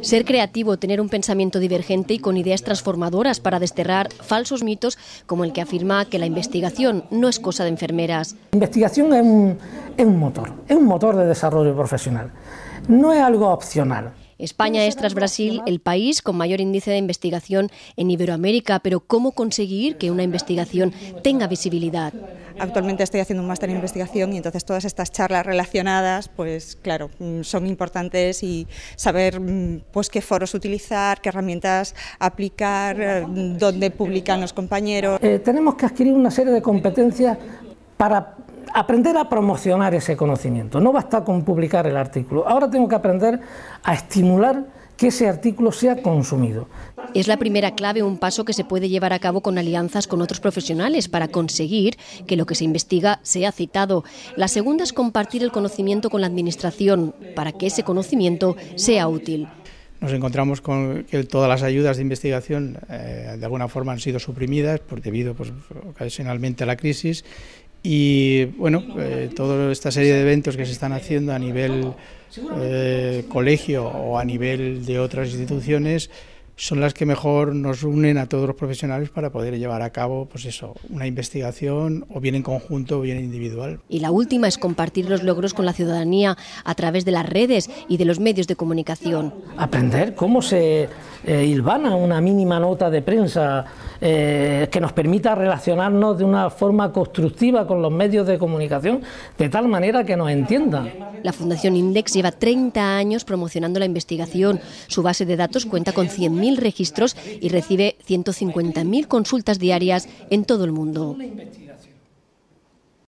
Ser creativo, tener un pensamiento divergente y con ideas transformadoras para desterrar falsos mitos como el que afirma que la investigación no es cosa de enfermeras. La investigación es un, motor, es un motor de desarrollo profesional, no es algo opcional. España es tras Brasil el país con mayor índice de investigación en Iberoamérica, pero ¿cómo conseguir que una investigación tenga visibilidad? Actualmente estoy haciendo un máster en investigación y entonces todas estas charlas relacionadas, pues claro, mm, son importantes y saber mm, pues qué foros utilizar, qué herramientas aplicar, eh, dónde publican los compañeros. Eh, tenemos que adquirir una serie de competencias para aprender a promocionar ese conocimiento. No basta con publicar el artículo. Ahora tengo que aprender a estimular que ese artículo sea consumido. Es la primera clave, un paso que se puede llevar a cabo con alianzas con otros profesionales para conseguir que lo que se investiga sea citado. La segunda es compartir el conocimiento con la Administración para que ese conocimiento sea útil. Nos encontramos con que todas las ayudas de investigación eh, de alguna forma han sido suprimidas por, debido pues, ocasionalmente a la crisis y bueno, eh, toda esta serie de eventos que se están haciendo a nivel eh, colegio o a nivel de otras instituciones son las que mejor nos unen a todos los profesionales para poder llevar a cabo pues eso, una investigación o bien en conjunto o bien individual. Y la última es compartir los logros con la ciudadanía a través de las redes y de los medios de comunicación. Aprender cómo se eh, ilvana una mínima nota de prensa eh, que nos permita relacionarnos de una forma constructiva con los medios de comunicación, de tal manera que nos entiendan. La Fundación Index lleva 30 años promocionando la investigación. Su base de datos cuenta con 100.000 registros y recibe 150.000 consultas diarias en todo el mundo.